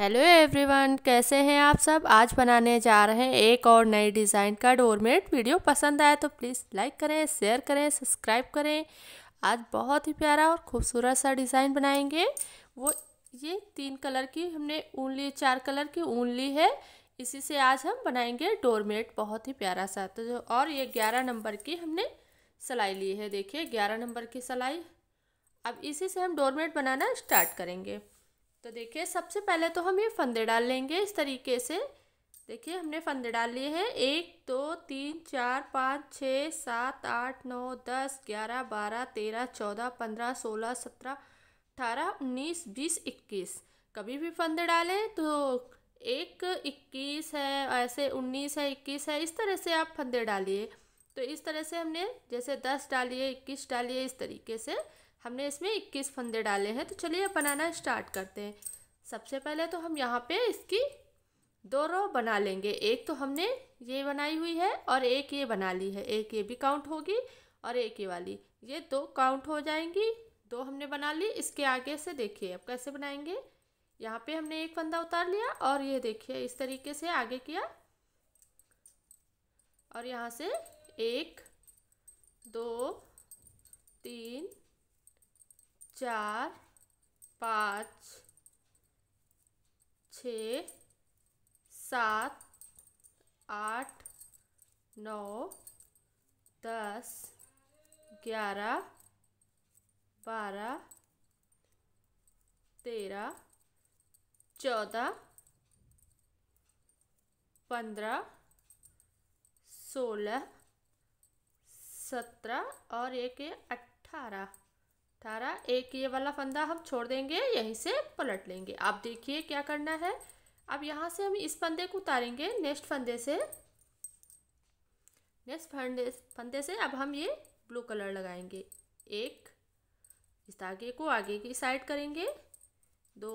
hello everyone कैसे हैं आप सब आज बनाने जा रहे हैं एक और नई डिज़ाइन का डोरमेट वीडियो पसंद आए तो प्लीज़ लाइक करें शेयर करें सब्सक्राइब करें आज बहुत ही प्यारा और खूबसूरत सा डिज़ाइन बनाएंगे वो ये तीन कलर की हमने ऊन ली चार कलर की ऊन ली है इसी से आज हम बनाएंगे डोरमेट बहुत ही प्यारा सा तो जो और ये ग्यारह नंबर की हमने सिलाई ली है देखिए ग्यारह नंबर की सिलाई अब इसी से हम डोरमेट बनाना स्टार्ट करेंगे तो देखिए सबसे पहले तो हम ये फंदे डाल लेंगे इस तरीके से देखिए हमने फंदे डाल लिए हैं एक दो तीन चार पाँच छः सात आठ नौ दस ग्यारह बारह तेरह चौदह पंद्रह सोलह सत्रह अठारह उन्नीस बीस इक्कीस कभी भी फंदे डालें तो एक इक्कीस है ऐसे उन्नीस है इक्कीस है इस तरह से आप फंदे डालिए तो इस तरह से हमने जैसे दस डालिए इक्कीस डालिए इस तरीके से हमने इसमें इक्कीस फंदे डाले हैं तो चलिए अब बनाना स्टार्ट करते हैं सबसे पहले तो हम यहाँ पे इसकी दो रो बना लेंगे एक तो हमने ये बनाई हुई है और एक ये बना ली है एक ये भी काउंट होगी और एक ये वाली ये दो काउंट हो जाएंगी दो हमने बना ली इसके आगे से देखिए अब कैसे बनाएंगे यहाँ पे हमने एक फंदा उतार लिया और ये देखिए इस तरीके से आगे किया और यहाँ से एक दो तीन चार पाँच छ सात आठ नौ दस ग्यारह बारह तेरह चौदह पंद्रह सोलह सत्रह और एक अट्ठारह अठारह एक ये वाला फंदा हम छोड़ देंगे यहीं से पलट लेंगे आप देखिए क्या करना है अब यहाँ से हम इस फंदे को उतारेंगे नेक्स्ट फंदे से नेक्स्ट फंदे फंदे से अब हम ये ब्लू कलर लगाएंगे एक इस धागे को आगे की साइड करेंगे दो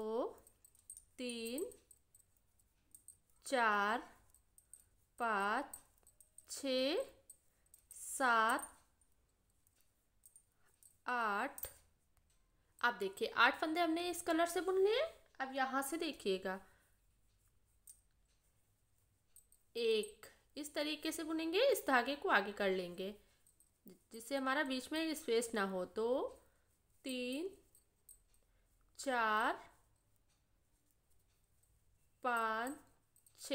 तीन चार पाँच छ सात आठ अब देखिए आठ फंदे हमने इस कलर से बुन लिए अब यहाँ से देखिएगा एक इस तरीके से बुनेंगे इस धागे को आगे कर लेंगे जिससे हमारा बीच में स्पेस ना हो तो तीन चार पाँच छ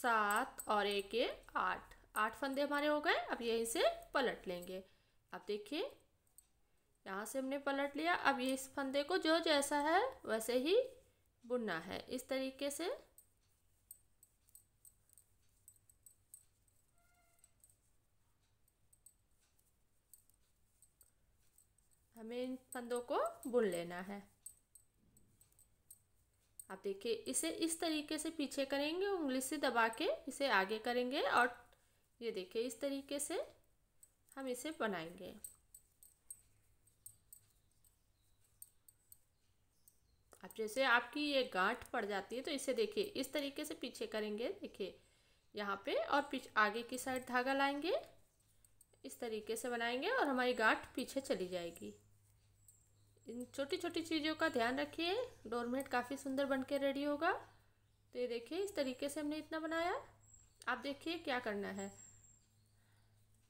सात और एक आठ आठ फंदे हमारे हो गए अब यहीं इसे पलट लेंगे अब देखिए यहाँ से हमने पलट लिया अब ये इस फंदे को जो जैसा है वैसे ही बुनना है इस तरीके से हमें इन फंदों को बुन लेना है आप देखिए इसे इस तरीके से पीछे करेंगे उंगली से दबा के इसे आगे करेंगे और ये देखिए इस तरीके से हम इसे बनाएंगे अब जैसे आपकी ये गांठ पड़ जाती है तो इसे देखिए इस तरीके से पीछे करेंगे देखिए यहाँ पे और पीछे आगे की साइड धागा लाएंगे इस तरीके से बनाएंगे और हमारी गांठ पीछे चली जाएगी इन छोटी छोटी चीज़ों का ध्यान रखिए डोरमेट काफ़ी सुंदर बन के रेडी होगा तो ये देखिए इस तरीके से हमने इतना बनाया आप देखिए क्या करना है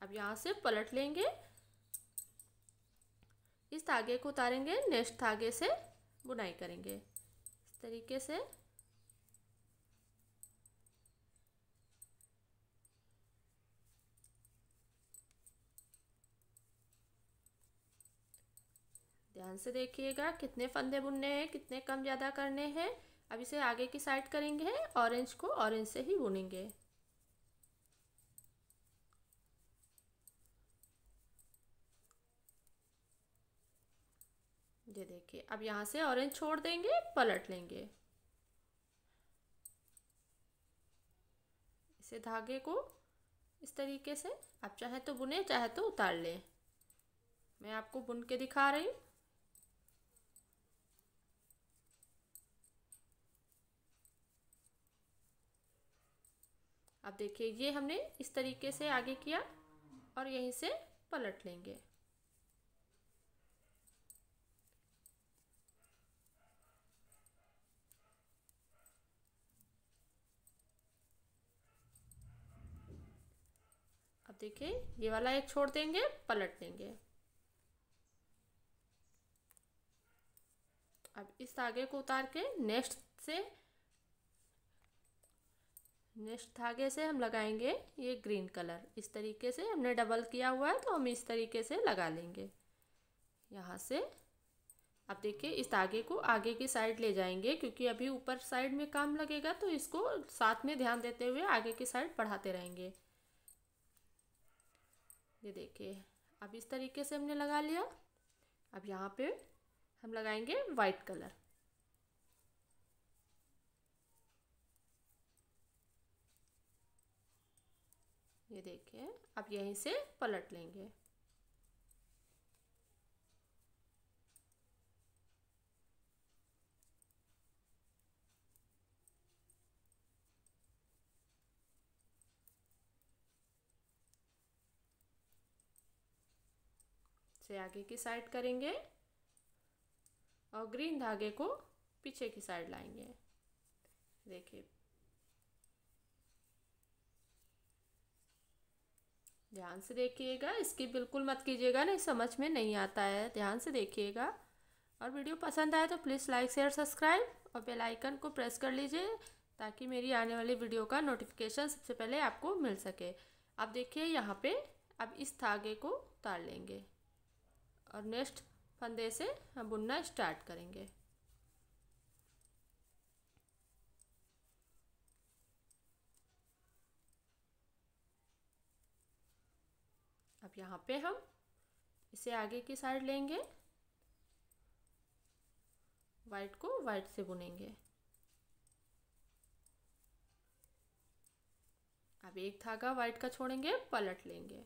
अब यहाँ से पलट लेंगे इस धागे को उतारेंगे नेक्स्ट धागे से बुनाई करेंगे इस तरीके से ध्यान से देखिएगा कितने फंदे बुनने हैं कितने कम ज़्यादा करने हैं अब इसे आगे की साइड करेंगे ऑरेंज को ऑरेंज से ही बुनेंगे ये देखिए अब यहाँ से ऑरेंज छोड़ देंगे पलट लेंगे इसे धागे को इस तरीके से आप चाहे तो बुने चाहे तो उतार लें मैं आपको बुन के दिखा रही हूँ अब देखिए ये हमने इस तरीके से आगे किया और यहीं से पलट लेंगे देखिए ये वाला एक छोड़ देंगे पलट देंगे अब इस धागे को उतार के नेक्स्ट से नेक्स्ट धागे से हम लगाएंगे ये ग्रीन कलर इस तरीके से हमने डबल किया हुआ है तो हम इस तरीके से लगा लेंगे यहाँ से अब देखिए इस धागे को आगे की साइड ले जाएंगे क्योंकि अभी ऊपर साइड में काम लगेगा तो इसको साथ में ध्यान देते हुए आगे की साइड बढ़ाते रहेंगे ये देखिए अब इस तरीके से हमने लगा लिया अब यहाँ पे हम लगाएंगे वाइट कलर ये देखिए अब यहीं से पलट लेंगे से आगे की साइड करेंगे और ग्रीन धागे को पीछे की साइड लाएंगे देखिए ध्यान से देखिएगा इसकी बिल्कुल मत कीजिएगा नहीं समझ में नहीं आता है ध्यान से देखिएगा और वीडियो पसंद आए तो प्लीज़ लाइक शेयर सब्सक्राइब और बेल आइकन को प्रेस कर लीजिए ताकि मेरी आने वाली वीडियो का नोटिफिकेशन सबसे पहले आपको मिल सके अब देखिए यहाँ पे अब इस धागे को उतार लेंगे और नेक्स्ट फंदे से हम बुनना स्टार्ट करेंगे अब यहाँ पे हम इसे आगे की साइड लेंगे वाइट को वाइट से बुनेंगे अब एक धागा वाइट का छोड़ेंगे पलट लेंगे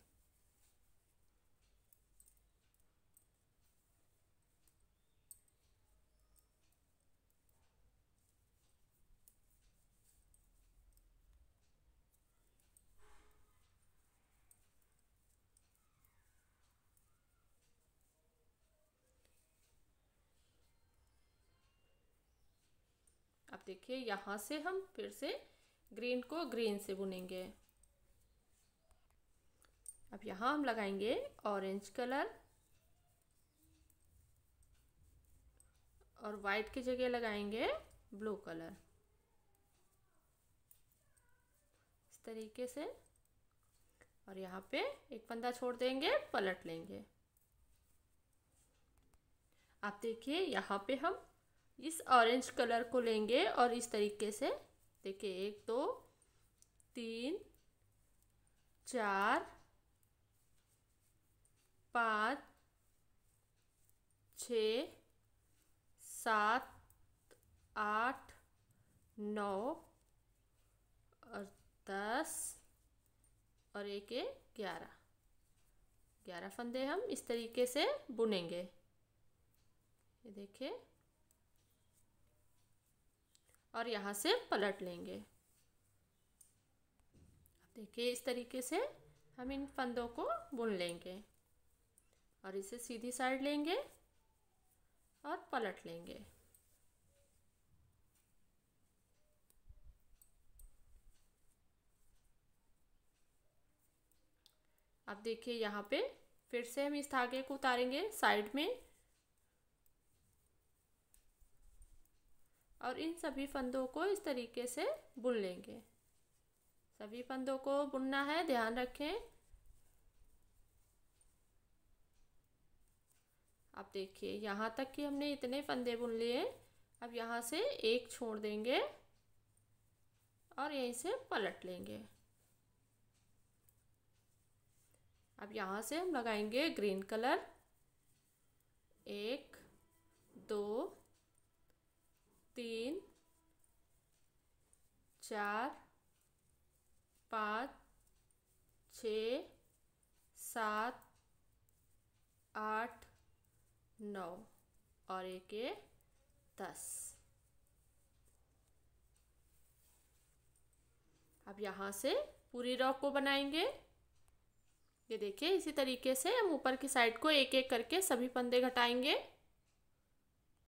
देखिए यहाँ से हम फिर से ग्रीन को ग्रीन से बुनेंगे अब यहाँ हम लगाएंगे ऑरेंज कलर और वाइट की जगह लगाएंगे ब्लू कलर इस तरीके से और यहाँ पे एक पंदा छोड़ देंगे पलट लेंगे आप देखिए यहाँ पे हम इस ऑरेंज कलर को लेंगे और इस तरीके से देखिए एक दो तीन चार पाँच छ सात आठ नौ और दस और एक ग्यारह ग्यारह फंदे हम इस तरीके से बुनेंगे ये देखिए और यहाँ से पलट लेंगे देखिए इस तरीके से हम इन फंदों को बुन लेंगे और इसे सीधी साइड लेंगे और पलट लेंगे अब देखिए यहाँ पे फिर से हम इस धागे को उतारेंगे साइड में और इन सभी फंदों को इस तरीके से बुन लेंगे सभी फंदों को बुनना है ध्यान रखें आप देखिए यहाँ तक कि हमने इतने फंदे बुन लिए अब यहाँ से एक छोड़ देंगे और यहीं से पलट लेंगे अब यहाँ से हम लगाएंगे ग्रीन कलर एक दो तीन चार पाँच छ सात आठ नौ और एक दस अब यहाँ से पूरी रॉक को बनाएंगे ये देखिए इसी तरीके से हम ऊपर की साइड को एक एक करके सभी पंदे घटाएंगे